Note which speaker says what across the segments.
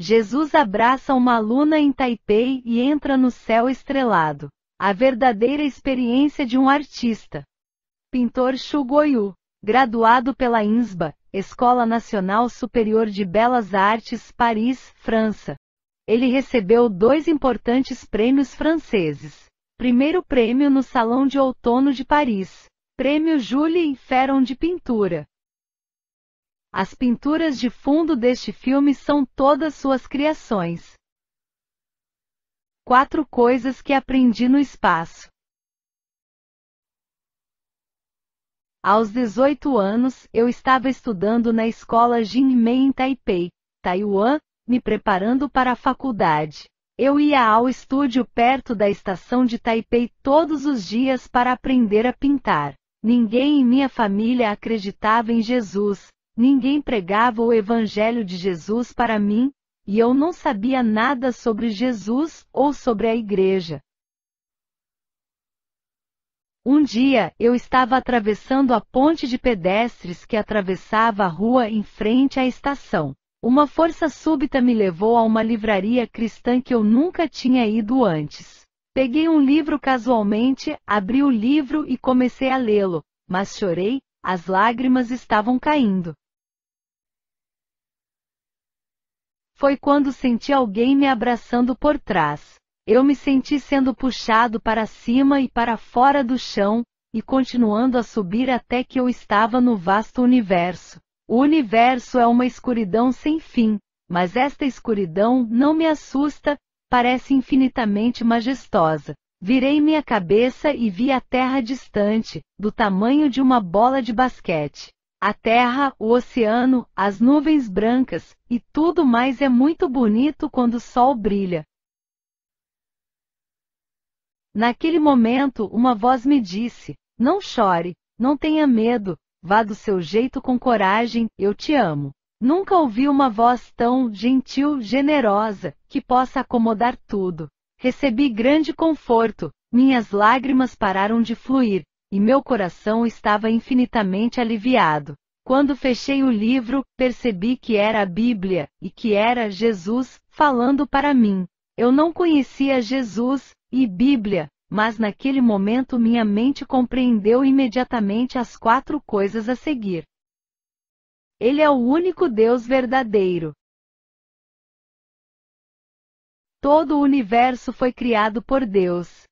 Speaker 1: Jesus abraça uma aluna em Taipei e entra no céu estrelado. A verdadeira experiência de um artista. Pintor Xu Goyu, graduado pela INSBA, Escola Nacional Superior de Belas Artes, Paris, França. Ele recebeu dois importantes prêmios franceses. Primeiro prêmio no Salão de Outono de Paris. Prêmio Julie Ferron de Pintura. As pinturas de fundo deste filme são todas suas criações. Quatro coisas que aprendi no espaço. Aos 18 anos, eu estava estudando na escola Jinmei em Taipei, Taiwan, me preparando para a faculdade. Eu ia ao estúdio perto da estação de Taipei todos os dias para aprender a pintar. Ninguém em minha família acreditava em Jesus, Ninguém pregava o Evangelho de Jesus para mim, e eu não sabia nada sobre Jesus ou sobre a igreja. Um dia, eu estava atravessando a ponte de pedestres que atravessava a rua em frente à estação. Uma força súbita me levou a uma livraria cristã que eu nunca tinha ido antes. Peguei um livro casualmente, abri o livro e comecei a lê-lo, mas chorei, as lágrimas estavam caindo. Foi quando senti alguém me abraçando por trás. Eu me senti sendo puxado para cima e para fora do chão, e continuando a subir até que eu estava no vasto universo. O universo é uma escuridão sem fim, mas esta escuridão não me assusta, parece infinitamente majestosa. Virei minha cabeça e vi a terra distante, do tamanho de uma bola de basquete. A terra, o oceano, as nuvens brancas, e tudo mais é muito bonito quando o sol brilha. Naquele momento, uma voz me disse: Não chore, não tenha medo, vá do seu jeito com coragem, eu te amo. Nunca ouvi uma voz tão gentil, generosa, que possa acomodar tudo. Recebi grande conforto, minhas lágrimas pararam de fluir, e meu coração estava infinitamente aliviado. Quando fechei o livro, percebi que era a Bíblia, e que era Jesus, falando para mim. Eu não conhecia Jesus, e Bíblia, mas naquele momento minha mente compreendeu imediatamente as quatro coisas a seguir. Ele é o único Deus verdadeiro. Todo o universo foi criado por Deus.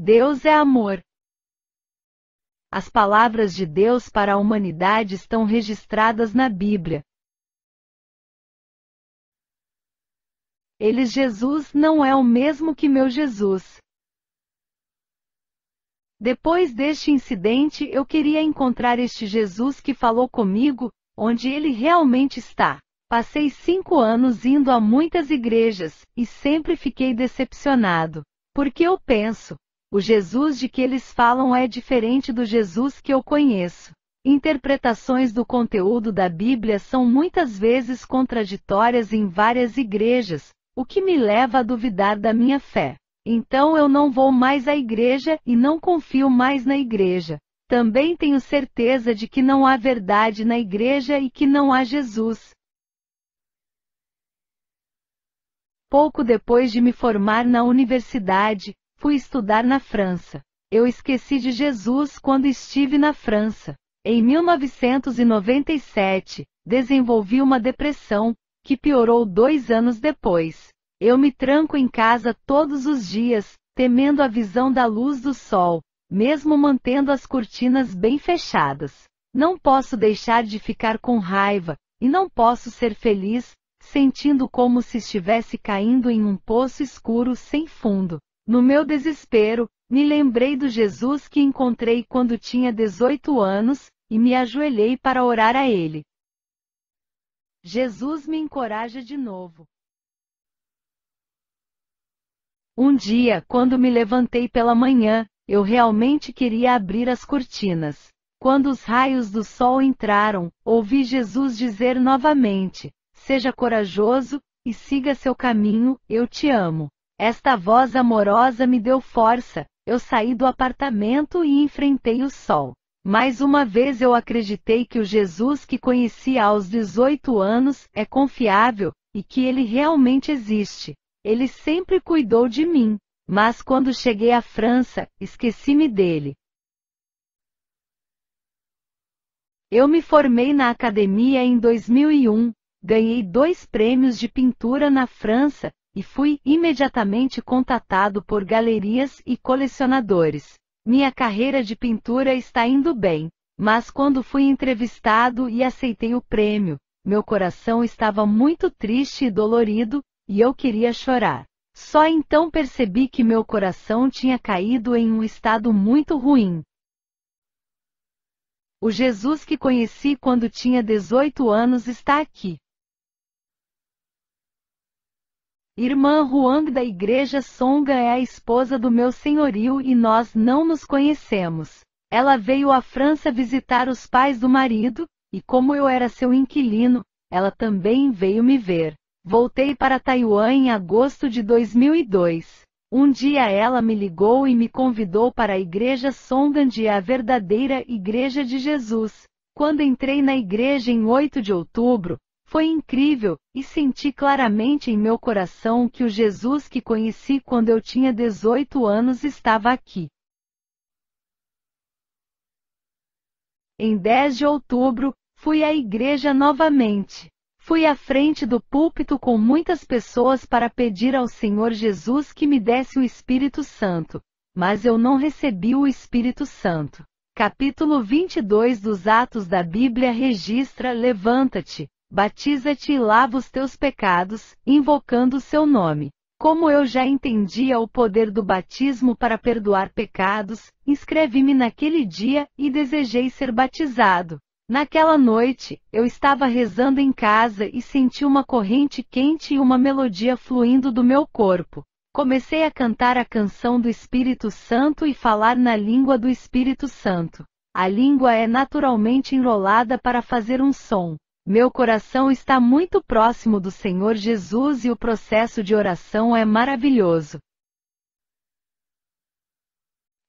Speaker 1: Deus é amor. As palavras de Deus para a humanidade estão registradas na Bíblia. Ele Jesus não é o mesmo que meu Jesus. Depois deste incidente, eu queria encontrar este Jesus que falou comigo, onde ele realmente está. Passei cinco anos indo a muitas igrejas e sempre fiquei decepcionado, porque eu penso, o Jesus de que eles falam é diferente do Jesus que eu conheço. Interpretações do conteúdo da Bíblia são muitas vezes contraditórias em várias igrejas, o que me leva a duvidar da minha fé. Então eu não vou mais à igreja e não confio mais na igreja. Também tenho certeza de que não há verdade na igreja e que não há Jesus. Pouco depois de me formar na universidade, Fui estudar na França. Eu esqueci de Jesus quando estive na França. Em 1997, desenvolvi uma depressão, que piorou dois anos depois. Eu me tranco em casa todos os dias, temendo a visão da luz do sol, mesmo mantendo as cortinas bem fechadas. Não posso deixar de ficar com raiva, e não posso ser feliz, sentindo como se estivesse caindo em um poço escuro sem fundo. No meu desespero, me lembrei do Jesus que encontrei quando tinha 18 anos, e me ajoelhei para orar a ele. Jesus me encoraja de novo. Um dia, quando me levantei pela manhã, eu realmente queria abrir as cortinas. Quando os raios do sol entraram, ouvi Jesus dizer novamente: Seja corajoso e siga seu caminho, eu te amo. Esta voz amorosa me deu força, eu saí do apartamento e enfrentei o sol. Mais uma vez eu acreditei que o Jesus que conheci aos 18 anos é confiável e que ele realmente existe. Ele sempre cuidou de mim, mas quando cheguei à França, esqueci-me dele. Eu me formei na academia em 2001, ganhei dois prêmios de pintura na França e fui imediatamente contatado por galerias e colecionadores. Minha carreira de pintura está indo bem, mas quando fui entrevistado e aceitei o prêmio, meu coração estava muito triste e dolorido, e eu queria chorar. Só então percebi que meu coração tinha caído em um estado muito ruim. O Jesus que conheci quando tinha 18 anos está aqui. Irmã Juan da Igreja Songa é a esposa do meu senhorio e nós não nos conhecemos. Ela veio à França visitar os pais do marido, e como eu era seu inquilino, ela também veio me ver. Voltei para Taiwan em agosto de 2002. Um dia ela me ligou e me convidou para a Igreja é a verdadeira Igreja de Jesus. Quando entrei na igreja em 8 de outubro, foi incrível, e senti claramente em meu coração que o Jesus que conheci quando eu tinha 18 anos estava aqui. Em 10 de outubro, fui à igreja novamente. Fui à frente do púlpito com muitas pessoas para pedir ao Senhor Jesus que me desse o Espírito Santo, mas eu não recebi o Espírito Santo. Capítulo 22 dos Atos da Bíblia registra: Levanta-te, Batiza-te e lava os teus pecados, invocando o seu nome. Como eu já entendia o poder do batismo para perdoar pecados, inscrevi-me naquele dia e desejei ser batizado. Naquela noite, eu estava rezando em casa e senti uma corrente quente e uma melodia fluindo do meu corpo. Comecei a cantar a canção do Espírito Santo e falar na língua do Espírito Santo. A língua é naturalmente enrolada para fazer um som. Meu coração está muito próximo do Senhor Jesus e o processo de oração é maravilhoso.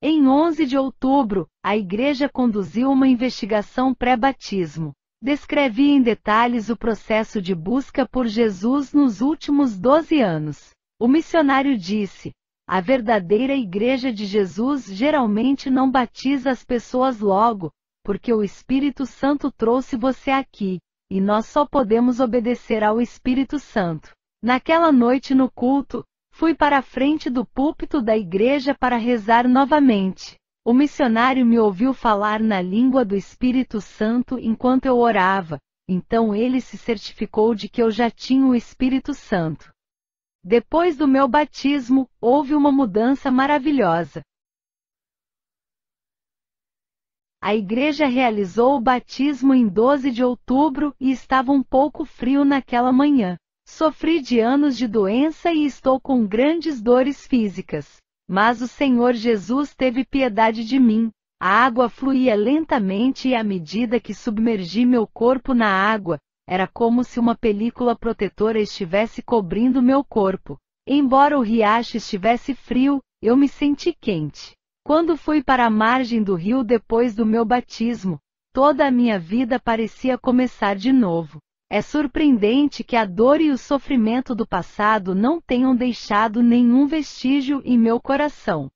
Speaker 1: Em 11 de outubro, a igreja conduziu uma investigação pré-batismo. Descrevi em detalhes o processo de busca por Jesus nos últimos 12 anos. O missionário disse: A verdadeira Igreja de Jesus geralmente não batiza as pessoas logo, porque o Espírito Santo trouxe você aqui e nós só podemos obedecer ao Espírito Santo. Naquela noite no culto, fui para a frente do púlpito da igreja para rezar novamente. O missionário me ouviu falar na língua do Espírito Santo enquanto eu orava, então ele se certificou de que eu já tinha o Espírito Santo. Depois do meu batismo, houve uma mudança maravilhosa. A igreja realizou o batismo em 12 de outubro e estava um pouco frio naquela manhã. Sofri de anos de doença e estou com grandes dores físicas. Mas o Senhor Jesus teve piedade de mim. A água fluía lentamente e à medida que submergi meu corpo na água, era como se uma película protetora estivesse cobrindo meu corpo. Embora o riacho estivesse frio, eu me senti quente. Quando fui para a margem do rio depois do meu batismo, toda a minha vida parecia começar de novo. É surpreendente que a dor e o sofrimento do passado não tenham deixado nenhum vestígio em meu coração.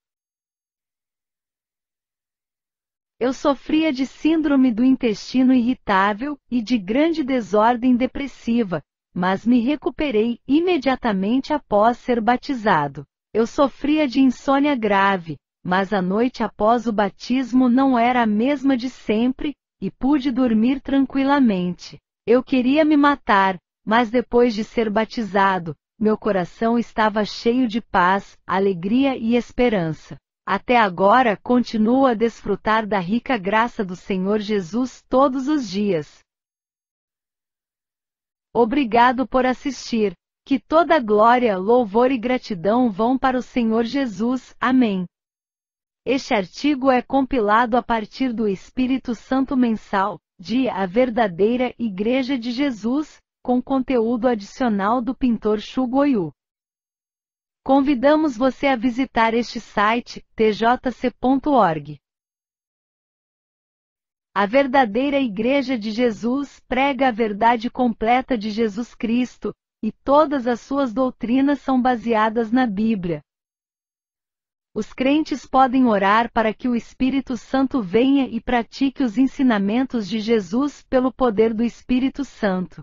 Speaker 1: Eu sofria de síndrome do intestino irritável e de grande desordem depressiva, mas me recuperei imediatamente após ser batizado. Eu sofria de insônia grave, mas a noite após o batismo não era a mesma de sempre, e pude dormir tranquilamente. Eu queria me matar, mas depois de ser batizado, meu coração estava cheio de paz, alegria e esperança. Até agora continuo a desfrutar da rica graça do Senhor Jesus todos os dias. Obrigado por assistir. Que toda glória, louvor e gratidão vão para o Senhor Jesus. Amém. Este artigo é compilado a partir do Espírito Santo Mensal, de A Verdadeira Igreja de Jesus, com conteúdo adicional do pintor Shugoyu. Convidamos você a visitar este site, tjc.org. A verdadeira Igreja de Jesus prega a verdade completa de Jesus Cristo, e todas as suas doutrinas são baseadas na Bíblia. Os crentes podem orar para que o Espírito Santo venha e pratique os ensinamentos de Jesus pelo poder do Espírito Santo.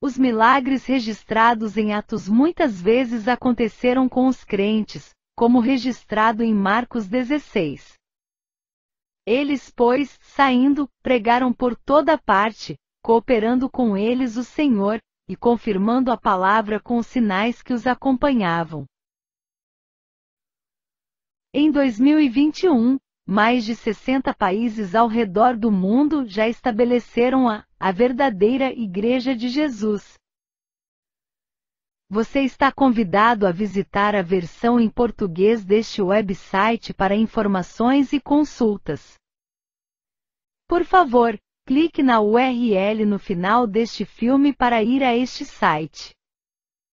Speaker 1: Os milagres registrados em Atos muitas vezes aconteceram com os crentes, como registrado em Marcos 16. Eles, pois, saindo, pregaram por toda parte, cooperando com eles o Senhor, e confirmando a palavra com os sinais que os acompanhavam. Em 2021, mais de 60 países ao redor do mundo já estabeleceram a, a verdadeira Igreja de Jesus. Você está convidado a visitar a versão em português deste website para informações e consultas. Por favor, clique na URL no final deste filme para ir a este site.